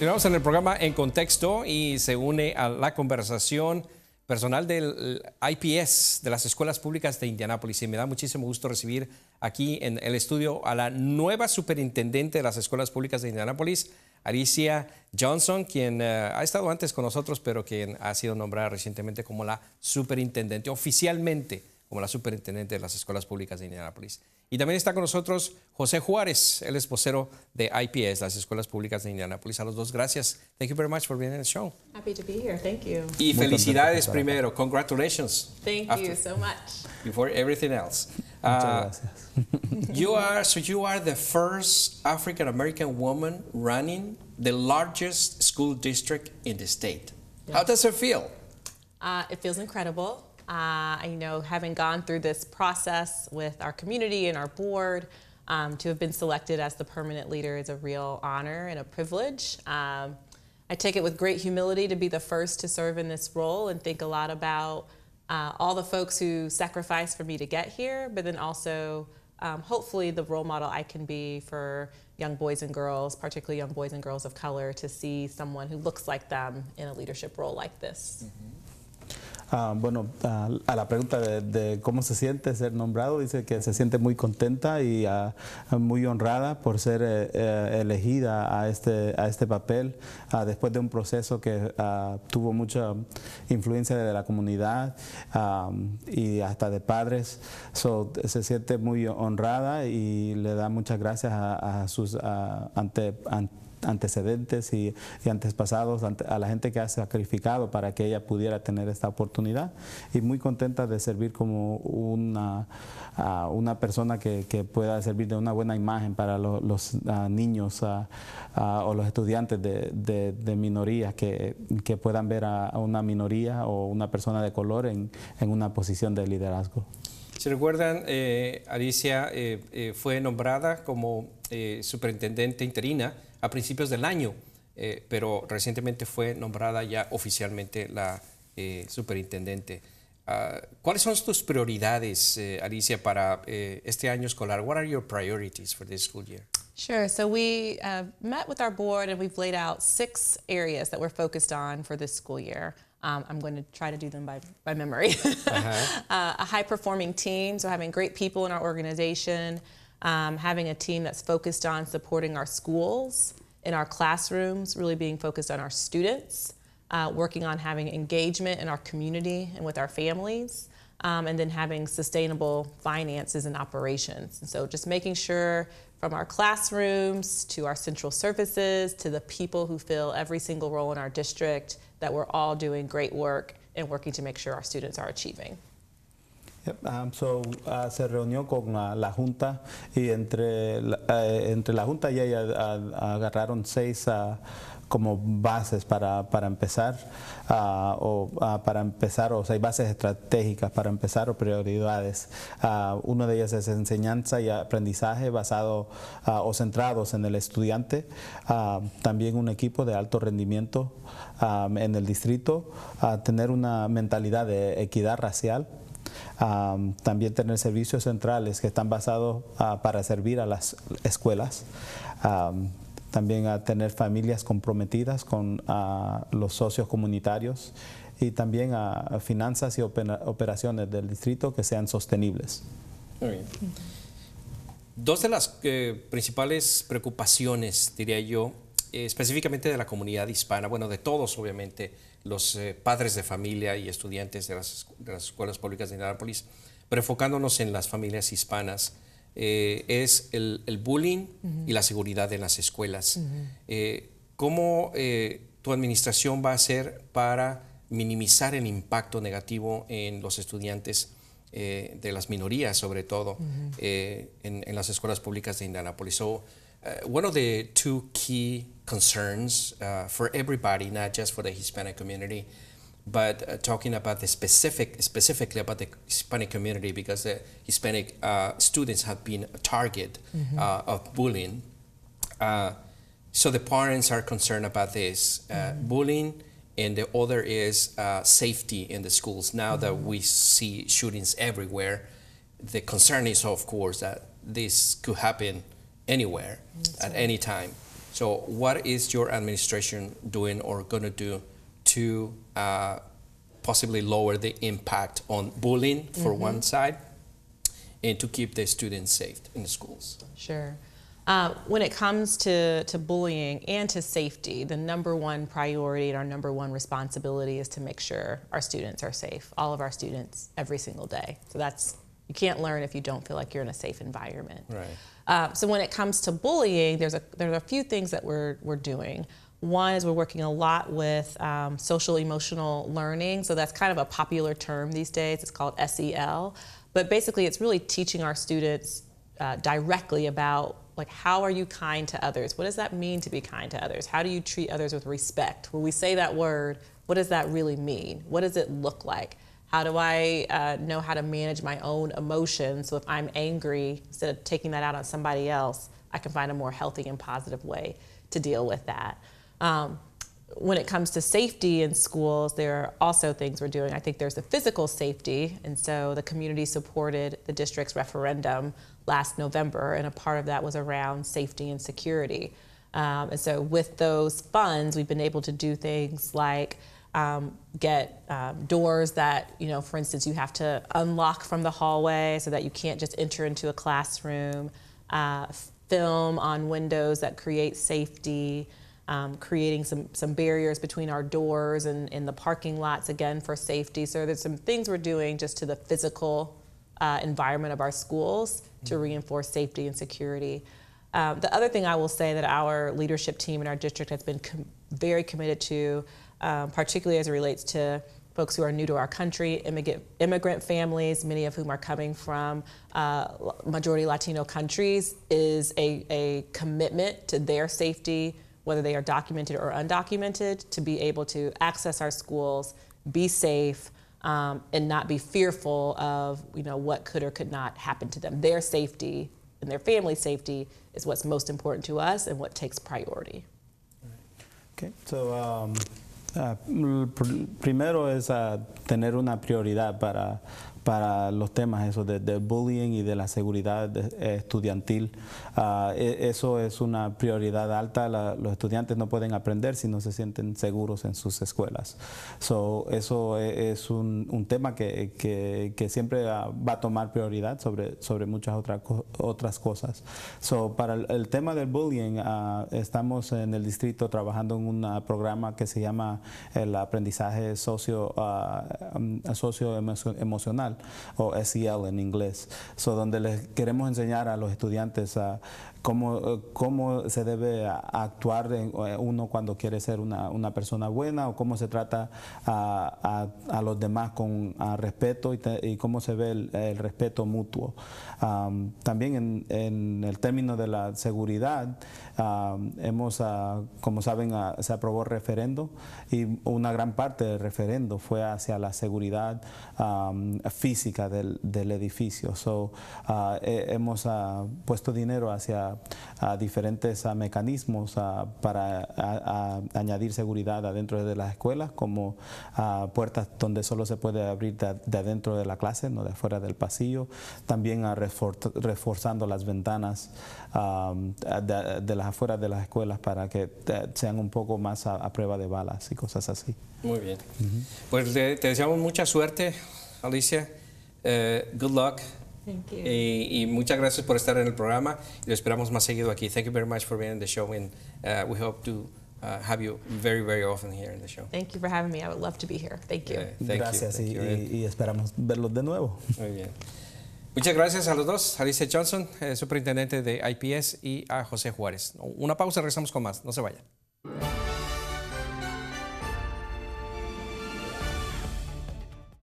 Continuamos en el programa En Contexto y se une a la conversación personal del IPS, de las escuelas públicas de Indianápolis. Y me da muchísimo gusto recibir aquí en el estudio a la nueva superintendente de las escuelas públicas de Indianápolis, Alicia Johnson, quien eh, ha estado antes con nosotros, pero quien ha sido nombrada recientemente como la superintendente oficialmente como la superintendente de las escuelas públicas de Indianapolis. Y también está con nosotros José Juárez, el esposero de IPS, las escuelas públicas de Indianapolis. A los dos, gracias. Thank you very much for being in the show. Happy to be here. Thank you. Y felicidades primero. Congratulations. Thank you so much. Before everything else. Uh, you are so you are the first African American woman running the largest school district in the state. How does it feel? Uh, it feels incredible. Uh, you know, having gone through this process with our community and our board, um, to have been selected as the permanent leader is a real honor and a privilege. Um, I take it with great humility to be the first to serve in this role and think a lot about uh, all the folks who sacrificed for me to get here, but then also um, hopefully the role model I can be for young boys and girls, particularly young boys and girls of color, to see someone who looks like them in a leadership role like this. Mm -hmm. Ah, bueno, a la pregunta de, cómo se siente ser nombrado, dice que se siente muy contenta y ah, muy honrada por ser eh, eh, elegida a este, a este papel ah, después de un proceso que tuvo mucha influencia de la comunidad y hasta de padres. se siente muy honrada y le da muchas gracias a, a sus ante, ante antecedentes y, antepasados, a la gente que ha sacrificado para que ella pudiera tener esta oportunidad y muy contenta de servir como una, persona que, pueda servir de una buena imagen para los niños o los estudiantes de, de, minorías que, puedan ver a, una minoría o una persona de color en una posición de liderazgo. Si recuerdan, eh, Alicia eh, eh, fue nombrada como superintendente interina a principios del año, pero recientemente fue nombrada ya oficialmente la superintendente. Ah, ¿Cuáles son tus prioridades, Alicia, para este año escolar? What are your priorities for this school year? Sure. So we uh, met with our board and we've laid out six areas that we're focused on for this school year. Um, I'm going to try to do them by, by memory. uh-huh. uh, a high performing team, so having great people in our organization, um, having a team that's focused on supporting our schools, in our classrooms, really being focused on our students, uh, working on having engagement in our community and with our families. Um, and then having sustainable finances and operations. And so just making sure from our classrooms to our central services to the people who fill every single role in our district that we're all doing great work and working to make sure our students are achieving. Yep. Um, so, uh, se reunió con uh, la Junta y entre la, uh, entre la Junta y ella agarraron seis como bases para, empezar ah, o ah, para empezar o sea, hay bases estratégicas para empezar o prioridades ah, una de ellas es enseñanza y aprendizaje basado o centrados en el estudiante también un equipo de alto rendimiento en el distrito tener una mentalidad de equidad racial también tener servicios centrales que están basados para servir a las escuelas también a tener familias comprometidas con los socios comunitarios y también a, finanzas y operaciones del distrito que sean sostenibles. Muy Dos de las eh, principales preocupaciones, diría yo, eh, específicamente de la comunidad hispana, bueno, de todos obviamente, los eh, padres de familia y estudiantes de las, escuelas públicas de Indianápolis, pero enfocándonos en las familias hispanas, eh, es el, bullying y la seguridad en las escuelas. Eh, ¿Cómo eh, tu administración va a hacer para minimizar el impacto negativo en los estudiantes de las minorías, sobre todo, en, las escuelas públicas de Indianapolis? So, uh, one of the two key concerns uh, for everybody, not just for the Hispanic community, but uh, talking about the specific, specifically about the Hispanic community, because the Hispanic uh, students have been a target mm -hmm. uh, of bullying. Uh, so the parents are concerned about this mm -hmm. bullying, and the other is uh, safety in the schools. Now mm -hmm. that mm-hmm. we see shootings everywhere, the concern is, of course, that this could happen anywhere mm, That's at right. any time. So, what is your administration doing or going to do? to uh, possibly lower the impact on bullying for mm -hmm. one side and to keep the students safe in the schools. Sure. Uh, when it comes to, to bullying and to safety, the number one priority and our number one responsibility is to make sure our students are safe, all of our students, every single day. So that's, you can't learn if you don't feel like you're in a safe environment. Right. Uh, so when it comes to bullying, there's a, there's a few things that we're, we're doing. One is we're working a lot with um, social emotional learning. So that's kind of a popular term these days. It's called SEL. But basically, it's really teaching our students uh, directly about like how are you kind to others? What does that mean to be kind to others? How do you treat others with respect? When we say that word, what does that really mean? What does it look like? How do I uh, know how to manage my own emotions? So if I'm angry, instead of taking that out on somebody else, I can find a more healthy and positive way to deal with that. Um, when it comes to safety in schools, there are also things we're doing. I think there's the physical safety, and so the community supported the district's referendum last November, and a part of that was around safety and security. Um, and so with those funds, we've been able to do things like um, get um, doors that, you know, for instance, you have to unlock from the hallway so that you can't just enter into a classroom, uh, film on windows that create safety, um, creating some, some barriers between our doors and, in the parking lots, again, for safety. So there's some things we're doing just to the physical uh, environment of our schools to mm-hmm. reinforce safety and security. Um, the other thing I will say that our leadership team in our district has been com very committed to, um, particularly as it relates to folks who are new to our country, immigrant, immigrant families, many of whom are coming from uh, majority Latino countries, is a, a commitment to their safety, whether they are documented or undocumented, to be able to access our schools, be safe, um, and not be fearful of you know what could or could not happen to them. Their safety and their family safety is what's most important to us and what takes priority. Okay, so um, uh, primero es uh, tener una prioridad para para los temas esos de, bullying y de la seguridad eh, estudiantil. Ah, e, eso es una prioridad alta. los estudiantes no pueden aprender si no se sienten seguros en sus escuelas. eso e, es un, un tema que, que, que, siempre va a tomar prioridad sobre, sobre muchas otras otras cosas. para el, tema del bullying, ah, estamos en el distrito trabajando en un programa que se llama el aprendizaje socio, ah, mm, socio emocional o SEL en inglés, so, donde les queremos enseñar a los estudiantes a cómo, cómo se debe actuar eh, uno cuando quiere ser una, una persona buena o cómo se trata a, los demás con respeto y, cómo se ve el, respeto mutuo. también en, el término de la seguridad, hemos, ah, como saben, ah, se aprobó referendo y una gran parte del referendo fue hacia la seguridad física del, edificio. So, ah, hemos puesto dinero hacia a, diferentes mecanismos para añadir seguridad adentro de las escuelas, como puertas donde solo se puede abrir de, adentro de la clase, no de afuera del pasillo, también reforzando las ventanas de, las afueras de las escuelas para que eh, sean un poco más a, prueba de balas y cosas así. Muy bien. Pues te, deseamos mucha suerte, Alicia. Eh, good luck. Thank you. Y, eh, y, muchas gracias por estar en el programa. Lo esperamos más seguido aquí. Thank you very much for being on the show, and uh, we hope to uh, have you very, very often here in the show. Thank you for having me. I would love to be here. Thank you. Eh, gracias you. y, esperamos verlos de nuevo. Muy bien. Muchas gracias a los dos, Alicia Johnson, eh, superintendente de IPS, y a José Juárez. Una pausa, regresamos con más. No se vayan.